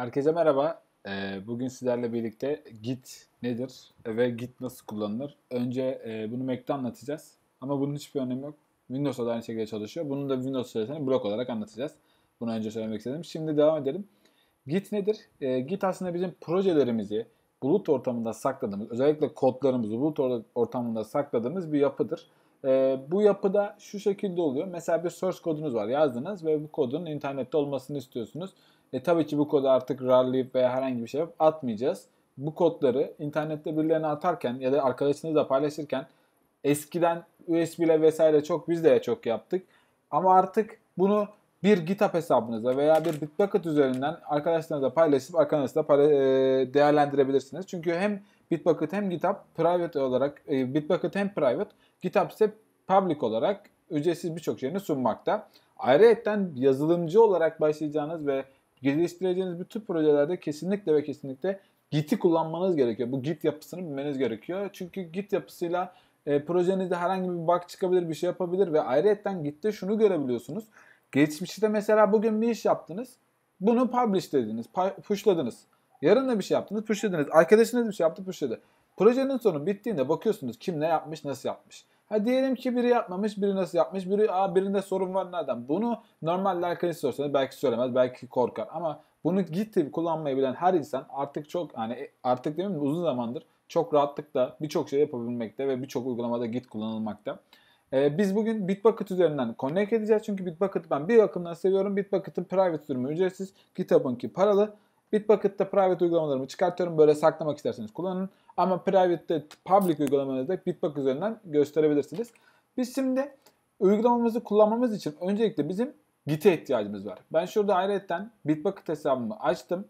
Herkese merhaba. Ee, bugün sizlerle birlikte Git nedir ve Git nasıl kullanılır? Önce e, bunu Mac'te anlatacağız. Ama bunun hiçbir önemi yok. Windows'da da aynı şekilde çalışıyor. Bunun da Windows sürüsünü blok olarak anlatacağız. Bunu önce söylemek istedim. Şimdi devam edelim. Git nedir? Ee, Git aslında bizim projelerimizi bulut ortamında sakladığımız, özellikle kodlarımızı bulut ortamında sakladığımız bir yapıdır. E, bu yapıda şu şekilde oluyor. Mesela bir source kodunuz var yazdınız ve bu kodun internette olmasını istiyorsunuz. E tabii ki bu kodu artık rarlayıp veya herhangi bir şey atmayacağız. Bu kodları internette birilerine atarken ya da arkadaşınızla paylaşırken eskiden USB ile vesaire çok biz de çok yaptık. Ama artık bunu bir GitHub hesabınıza veya bir Bitbucket üzerinden arkadaşlarınızla paylaşıp arkadaşlarınızla para, e, değerlendirebilirsiniz. Çünkü hem Bitbucket hem GitHub private olarak e, Bitbucket hem private, GitHub ise public olarak ücretsiz birçok şeyini sunmakta. Ayrıca yazılımcı olarak başlayacağınız ve geliştireceğiniz bütün projelerde kesinlikle ve kesinlikle Git'i kullanmanız gerekiyor. Bu Git yapısını bilmeniz gerekiyor. Çünkü Git yapısıyla e, projenizde herhangi bir bug çıkabilir, bir şey yapabilir ve ayrıyetten Git'te şunu görebiliyorsunuz. Geçmişte mesela bugün bir iş yaptınız. Bunu publish dediniz, pushladınız. Yarın da bir şey yaptınız, pushladınız. Arkadaşınız bir şey yaptı, pushladı. Projenin sonu bittiğinde bakıyorsunuz kim ne yapmış, nasıl yapmış. Ha diyelim ki biri yapmamış, biri nasıl yapmış, biri a birinde sorun var nereden? Bunu normal arkadaşı sorsanız belki söylemez, belki korkar ama bunu gitti kullanmayı bilen her insan artık çok yani e, artık demeyeyim uzun zamandır çok rahatlıkla birçok şey yapabilmekte ve birçok uygulamada Git kullanılmakta. Ee, biz bugün Bitbucket üzerinden connect edeceğiz. Çünkü Bitbucket ben bir akımdan seviyorum. Bitbucket'ın private sürümü ücretsiz. GitHub'ınki paralı. Bitbucket'ta private uygulamalarımı çıkartıyorum. Böyle saklamak isterseniz kullanın. Ama private public uygulamalarınızda Bitbucket üzerinden gösterebilirsiniz. Biz şimdi uygulamamızı kullanmamız için öncelikle bizim Git'e ihtiyacımız var. Ben şurada ayrıca Bitbucket hesabımı açtım.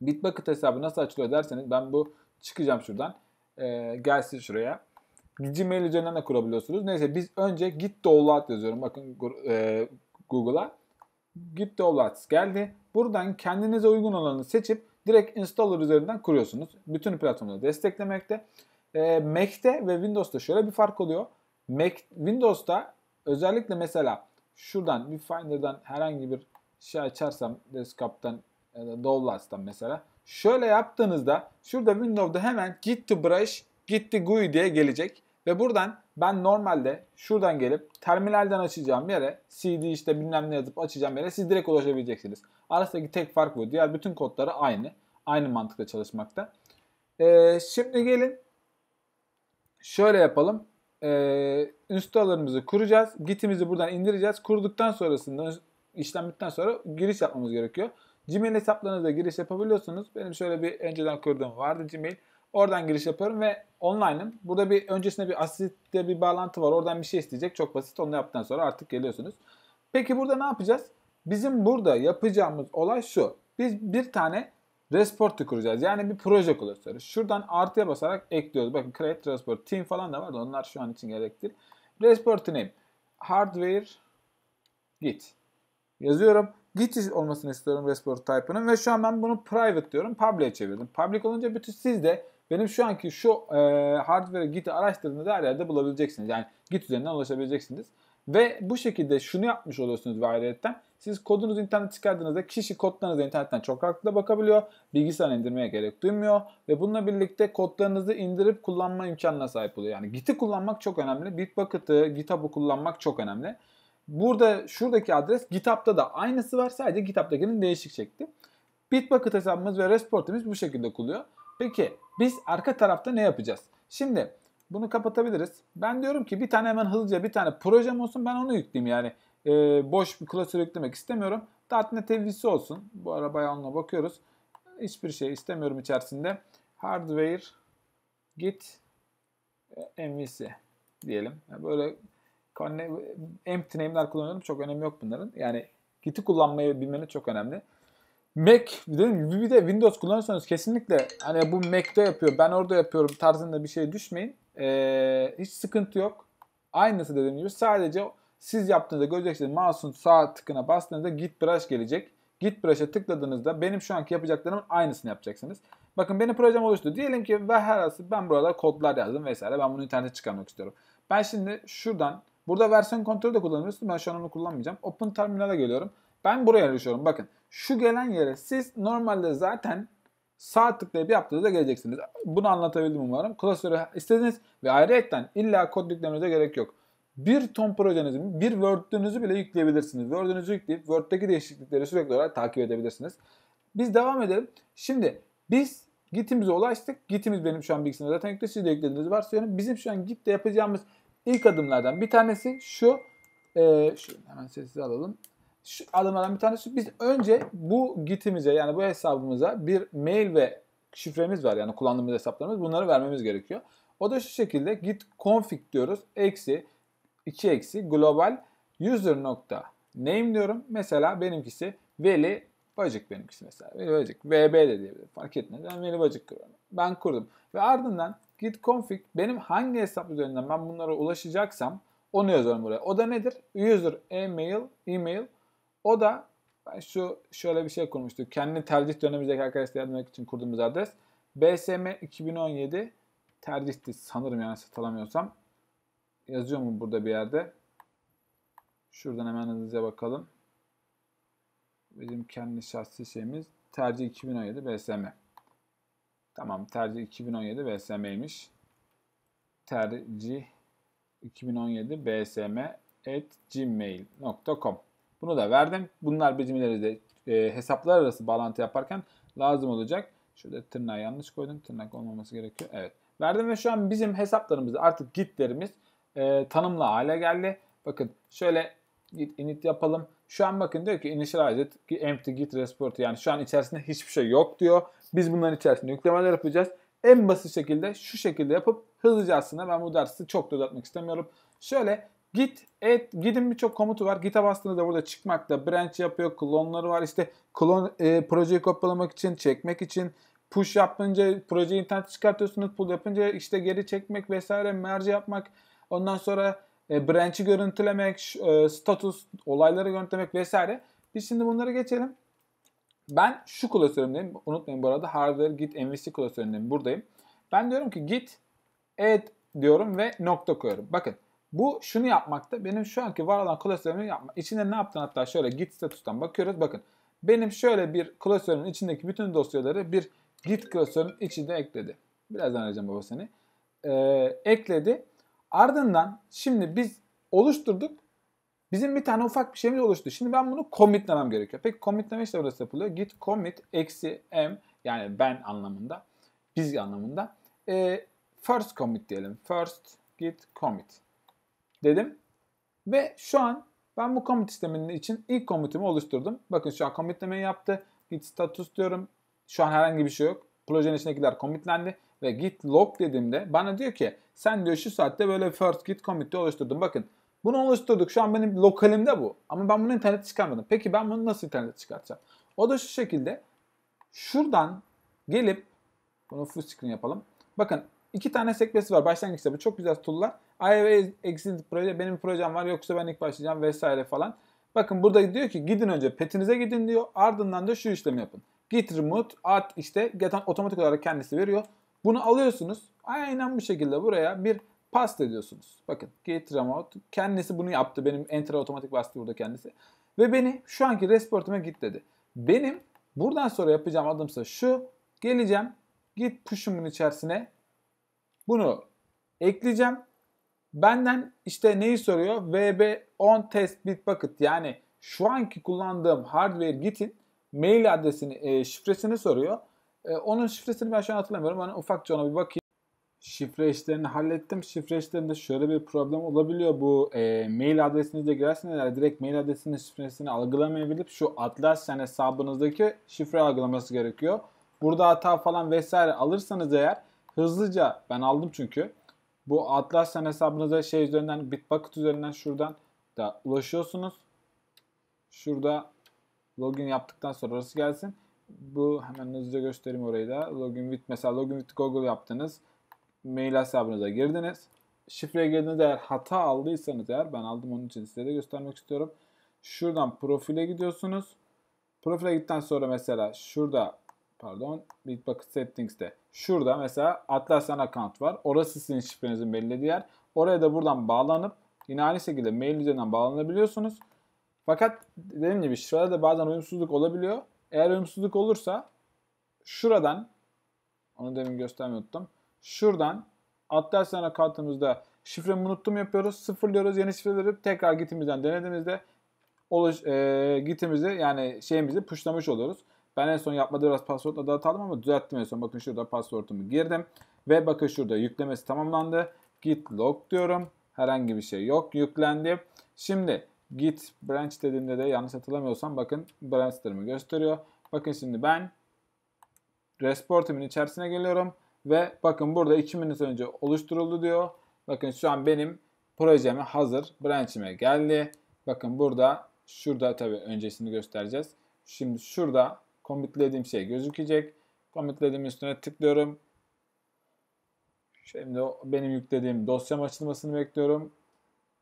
Bitbucket hesabı nasıl açılıyor derseniz ben bu çıkacağım şuradan. Ee, gelsin şuraya. Gmail üzerinden de kurabiliyorsunuz. Neyse biz önce git download yazıyorum. Bakın e, Google'a. Git download geldi. Buradan kendinize uygun olanı seçip Direkt installer üzerinden kuruyorsunuz. Bütün platformları desteklemekte. E, Mac'te ve Windows'ta şöyle bir fark oluyor. Mac, Windows'ta özellikle mesela şuradan bir Finder'dan herhangi bir şey açarsam desktop'tan ya da Dowlas'tan mesela şöyle yaptığınızda şurada Windows'da hemen git to brush, git to GUI diye gelecek ve buradan ben normalde şuradan gelip terminalden açacağım yere CD işte bilmem ne yazıp açacağım yere siz direkt ulaşabileceksiniz. Arasındaki tek fark bu. Diğer bütün kodları aynı. Aynı mantıkla çalışmakta. Ee, şimdi gelin şöyle yapalım. Ee, installer'ımızı kuracağız. Git'imizi buradan indireceğiz. Kurduktan sonrasında işlem bittikten sonra giriş yapmamız gerekiyor. Gmail hesaplarınızda giriş yapabiliyorsunuz. Benim şöyle bir önceden kurduğum vardı Gmail. Oradan giriş yapıyorum ve online'ım. Burada bir öncesinde bir asitte bir bağlantı var. Oradan bir şey isteyecek. Çok basit. Onu yaptıktan sonra artık geliyorsunuz. Peki burada ne yapacağız? Bizim burada yapacağımız olay şu. Biz bir tane Resport'u kuracağız. Yani bir proje klasörü. Şuradan artıya basarak ekliyoruz. Bakın create resport team falan da var da onlar şu an için gerektir. Resport name hardware git. Yazıyorum. Git olmasını istiyorum resport type'ının ve şu an ben bunu private diyorum. Public'e çevirdim. Public olunca bütün siz de benim şu anki şu e, hardware git'i araştırdığınızda her yerde bulabileceksiniz. Yani git üzerinden ulaşabileceksiniz. Ve bu şekilde şunu yapmış oluyorsunuz ve siz kodunuzu internet çıkardığınızda kişi kodlarınızı internetten çok rahatlıkla bakabiliyor. Bilgisayar indirmeye gerek duymuyor. Ve bununla birlikte kodlarınızı indirip kullanma imkanına sahip oluyor. Yani Git'i kullanmak çok önemli. Bitbucket'ı, GitHub'ı kullanmak çok önemli. Burada şuradaki adres GitHub'da da aynısı var. Sadece GitHub'dakinin değişik şekli. Bitbucket hesabımız ve resportimiz bu şekilde kuruluyor. Peki biz arka tarafta ne yapacağız? Şimdi bunu kapatabiliriz. Ben diyorum ki bir tane hemen hızlıca bir tane projem olsun ben onu yükleyeyim yani. E, boş bir klasör yüklemek istemiyorum. Datnet elbisi olsun. Bu arabaya onunla bakıyoruz. Hiçbir şey istemiyorum içerisinde. Hardware git e, MVC diyelim. Yani böyle empty name'ler kullanıyorum. Çok önemli yok bunların. Yani Git'i kullanmayı bilmeniz çok önemli. Mac dedim bir de Windows kullanıyorsanız kesinlikle hani bu Mac'te yapıyor ben orada yapıyorum tarzında bir şey düşmeyin. Ee, hiç sıkıntı yok. Aynısı dediğim gibi sadece siz yaptığınızda göreceksiniz masum sağ tıkına bastığınızda git brush gelecek. Git brush'a tıkladığınızda benim şu anki yapacaklarımın aynısını yapacaksınız. Bakın benim projem oluştu. Diyelim ki ve herası ben burada kodlar yazdım vesaire. Ben bunu internete çıkarmak istiyorum. Ben şimdi şuradan burada versiyon kontrolü de kullanıyorsunuz. Ben şu an onu kullanmayacağım. Open terminala geliyorum. Ben buraya erişiyorum. Bakın şu gelen yere siz normalde zaten Saat tıklayıp yaptığınızda geleceksiniz. Bunu anlatabildim umarım. Klasörü istediniz ve ayrıyetten illa kod yüklemenize gerek yok. Bir ton projenizi, bir Word'ünüzü bile yükleyebilirsiniz. Word'ünüzü yükleyip Word'deki değişiklikleri sürekli olarak takip edebilirsiniz. Biz devam edelim. Şimdi biz Gitimize ulaştık. Gitimiz benim şu an bilgisayarda zaten yüklü. Siz de yüklediğinizi varsayalım. Bizim şu an Git'te yapacağımız ilk adımlardan bir tanesi şu. E, ee, şu hemen sessiz alalım şu adımlardan bir tanesi biz önce bu gitimize yani bu hesabımıza bir mail ve şifremiz var yani kullandığımız hesaplarımız bunları vermemiz gerekiyor. O da şu şekilde git config diyoruz eksi 2 eksi global user nokta name diyorum. Mesela benimkisi veli bacık benimkisi mesela. Veli bacık vb de diyebilirim fark etmez. Ben veli bacık kuruyorum. Ben kurdum ve ardından git config benim hangi hesap üzerinden ben bunlara ulaşacaksam onu yazıyorum buraya. O da nedir? User email email o da ben şu şöyle bir şey kurmuştuk. Kendi tercih dönemimizdeki arkadaşlar yardım etmek için kurduğumuz adres. BSM 2017 tercihti sanırım yani satılamıyorsam. Yazıyor mu burada bir yerde? Şuradan hemen hızlıca bakalım. Bizim kendi şahsi şeyimiz tercih 2017 BSM. Tamam tercih 2017 BSM'ymiş. Tercih 2017 BSM at gmail.com bunu da verdim. Bunlar bizim ileride e, hesaplar arası bağlantı yaparken lazım olacak. Şurada tırnağı yanlış koydum. Tırnak olmaması gerekiyor. Evet. Verdim ve şu an bizim hesaplarımız artık gitlerimiz e, tanımlı hale geldi. Bakın şöyle git init yapalım. Şu an bakın diyor ki initialize empty git resport yani şu an içerisinde hiçbir şey yok diyor. Biz bunların içerisinde yüklemeler yapacağız. En basit şekilde şu şekilde yapıp hızlıca aslında ben bu dersi çok da uzatmak istemiyorum. Şöyle Git, et, gidin birçok komutu var. Git'e da burada çıkmakta branch yapıyor, klonları var. İşte klon e, projeyi kopyalamak için, çekmek için, push yapınca projeyi internet çıkartıyorsunuz, pull yapınca işte geri çekmek vesaire, merge yapmak. Ondan sonra e, branch'i görüntülemek, e, status, olayları görüntülemek vesaire. Biz şimdi bunları geçelim. Ben şu klasörümdeyim. Unutmayın bu arada hardware git MVC klasöründeyim. Buradayım. Ben diyorum ki git add diyorum ve nokta koyuyorum. Bakın bu şunu yapmakta. Benim şu anki var olan klasörümü yapma. İçinde ne yaptın hatta şöyle git statüsten bakıyoruz. Bakın benim şöyle bir klasörün içindeki bütün dosyaları bir git klasörün içinde ekledi. Birazdan arayacağım baba seni. Ee, ekledi. Ardından şimdi biz oluşturduk. Bizim bir tane ufak bir şeyimiz oluştu. Şimdi ben bunu commitlemem gerekiyor. Peki commitleme işte burası yapılıyor. Git commit eksi m yani ben anlamında biz anlamında. E, first commit diyelim. First git commit dedim. Ve şu an ben bu commit isteminin için ilk commit'imi oluşturdum. Bakın şu an commitlemeyi yaptı. Git status diyorum. Şu an herhangi bir şey yok. Projenin içindekiler commitlendi ve git log dediğimde bana diyor ki sen diyor şu saatte böyle first git commit'i oluşturdun. Bakın bunu oluşturduk. Şu an benim lokalimde bu. Ama ben bunu internete çıkarmadım. Peki ben bunu nasıl internete çıkartacağım? O da şu şekilde şuradan gelip bunu full screen yapalım. Bakın İki tane sekmesi var başlangıç kitabı. Çok güzel tool'lar. I have exit proje. Benim projem var yoksa ben ilk başlayacağım vesaire falan. Bakın burada diyor ki gidin önce petinize gidin diyor. Ardından da şu işlemi yapın. Git remote at işte getan otomatik olarak kendisi veriyor. Bunu alıyorsunuz. Aynen bu şekilde buraya bir past ediyorsunuz. Bakın git remote kendisi bunu yaptı. Benim enter otomatik bastı burada kendisi. Ve beni şu anki resportuma git dedi. Benim buradan sonra yapacağım adımsa şu. Geleceğim git push'umun içerisine bunu ekleyeceğim. Benden işte neyi soruyor? VB10 test bitbucket yani şu anki kullandığım hardware gitin mail adresini, e, şifresini soruyor. E, onun şifresini ben şu an hatırlamıyorum. Ben ufakça ona bir bakayım. Şifre işlerini hallettim. Şifre işlerinde şöyle bir problem olabiliyor. Bu e, mail adresinize girerseniz yani direkt mail adresinin şifresini algılamayabilip şu Atlassian hesabınızdaki şifre algılaması gerekiyor. Burada hata falan vesaire alırsanız eğer hızlıca ben aldım çünkü. Bu Atlassian hesabınıza şey üzerinden Bitbucket üzerinden şuradan da ulaşıyorsunuz. Şurada login yaptıktan sonra orası gelsin. Bu hemen hızlıca göstereyim orayı da. Login with mesela login with Google yaptınız. Mail hesabınıza girdiniz. Şifreye girdiğiniz eğer hata aldıysanız eğer ben aldım onun için size de göstermek istiyorum. Şuradan profile gidiyorsunuz. Profile gittikten sonra mesela şurada pardon Bitbucket Settings'te. Şurada mesela Atlassian account var. Orası sizin şifrenizin belirlediği yer. Oraya da buradan bağlanıp yine aynı şekilde mail üzerinden bağlanabiliyorsunuz. Fakat dediğim gibi şurada da bazen uyumsuzluk olabiliyor. Eğer uyumsuzluk olursa şuradan onu demin göstermiyordum. Şuradan Atlassian account'ımızda şifremi unuttum yapıyoruz. Sıfırlıyoruz yeni şifre tekrar gitimizden denediğimizde oluş, e, gitimizi yani şeyimizi puşlamış oluyoruz. Ben en son yapmada biraz da dağıtalım ama düzelttim en son. Bakın şurada password'umu girdim. Ve bakın şurada yüklemesi tamamlandı. Git log diyorum. Herhangi bir şey yok. Yüklendi. Şimdi git branch dediğimde de yanlış hatırlamıyorsam bakın branchlerimi gösteriyor. Bakın şimdi ben resportimin içerisine geliyorum. Ve bakın burada 2 minut önce oluşturuldu diyor. Bakın şu an benim projeme hazır branch'ime geldi. Bakın burada şurada tabii öncesini göstereceğiz. Şimdi şurada Commit'lediğim şey gözükecek. Commit'lediğim üstüne tıklıyorum. Şimdi benim yüklediğim dosyam açılmasını bekliyorum.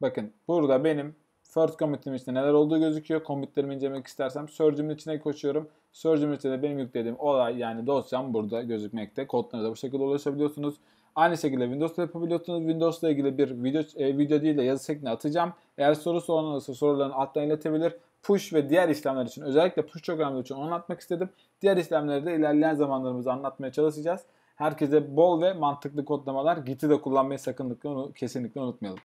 Bakın burada benim first commit'im içinde neler olduğu gözüküyor. Commit'lerimi incelemek istersem search'imin içine koşuyorum. Search'imin içinde benim yüklediğim olay yani dosyam burada gözükmekte. Kodlarına da bu şekilde ulaşabiliyorsunuz. Aynı şekilde Windows'da yapabiliyorsunuz. Windows'la ilgili bir video, e, video değil de yazı şeklinde atacağım. Eğer sorusu olan olursa sorularını alttan iletebilir push ve diğer işlemler için özellikle push çok önemli için anlatmak istedim. Diğer işlemleri de ilerleyen zamanlarımızda anlatmaya çalışacağız. Herkese bol ve mantıklı kodlamalar, Git'i de kullanmayı sakınlıkla kesinlikle unutmayalım.